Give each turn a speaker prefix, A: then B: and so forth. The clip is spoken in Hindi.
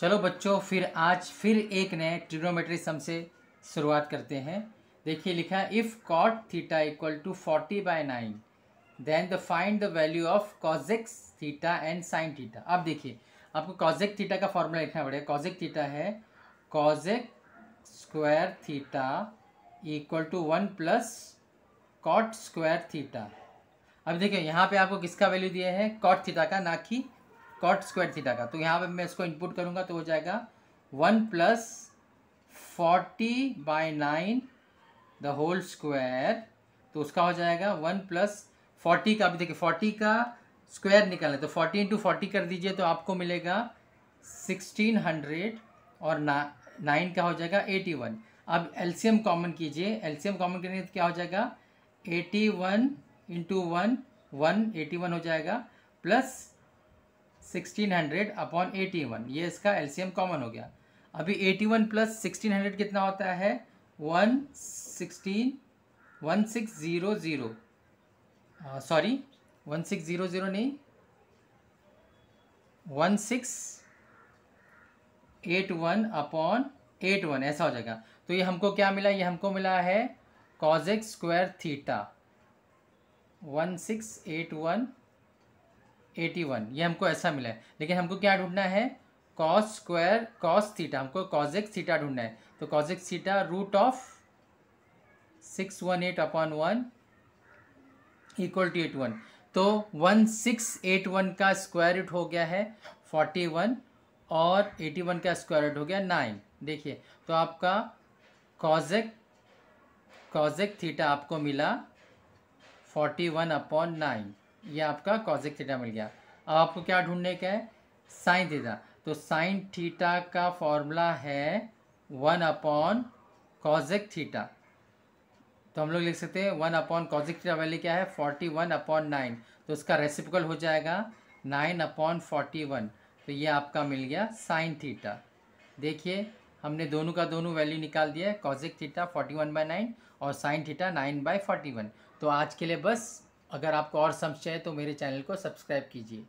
A: चलो बच्चों फिर आज फिर एक नए ट्रिग्नोमेट्री सम से शुरुआत करते हैं देखिए लिखा if cot theta equal to forty by nine then the find the value of cosec theta and sine theta अब देखिए आपको कॉजेक थीटा का फॉर्मूला लिखना पड़ेगा कॉजेक थीटा है cosec square theta equal to one plus cot square theta अब देखिए यहाँ पे आपको किसका वैल्यू दिया है कॉट थीटा का ना कि कॉट स्क्वायर थीटा का तो यहाँ पे मैं इसको इनपुट करूँगा तो हो जाएगा one plus forty by nine the whole square तो उसका हो जाएगा वन प्लस फोर्टी का अभी देखिए फोर्टी का स्क्वायर निकालें तो फोर्टी इंटू फोर्टी कर दीजिए तो आपको मिलेगा सिक्सटीन हंड्रेड और ना नाइन का हो जाएगा एटी वन अब एलसीएम कॉमन कीजिए एलसीएम कॉमन करेंगे तो क्या हो जाएगा eighty one into one one eighty one हो जाएगा plus sixteen hundred upon eighty one ये इसका एलसीएम कॉमन हो गया अभी eighty one plus sixteen hundred कितना होता है one sixteen one six zero zero sorry one six zero zero नहीं one six eight one upon eight one ऐसा हो जाएगा तो ये हमको क्या मिला ये हमको मिला है cosec square theta one six eight one eighty one ये हमको ऐसा मिला है लेकिन हमको क्या ढूंढना है कॉस स्क्वायर कॉस थीटा हमको कॉजेक सीटा ढूंढना है तो cosec theta root of six one eight upon one equal to eight one तो वन सिक्स एट वन का स्क्वायर रूट हो गया है फोर्टी वन और एटी वन का स्क्वायर रूट हो गया नाइन देखिए तो आपका कॉजेक कॉजेक थीटा आपको मिला फोर्टी वन अपॉन नाइन ये आपका कॉजिक थीटा मिल गया अब आपको क्या ढूंढने का है साइन थीटा तो साइन थीटा का फॉर्मूला है वन अपॉन कॉजिक थीटा तो हम लोग लिख सकते हैं one upon cosec theta value क्या है फोर्टी वन अपॉन नाइन तो उसका रेसिपिकल हो जाएगा नाइन अपॉन फोर्टी वन तो ये आपका मिल गया साइन थीटा देखिए हमने दोनों का दोनों वैल्यू निकाल दिया है cosec theta forty one by nine और sine theta nine by forty one तो आज के लिए बस अगर आपको और समझ चाहिए तो मेरे चैनल को सब्सक्राइब कीजिए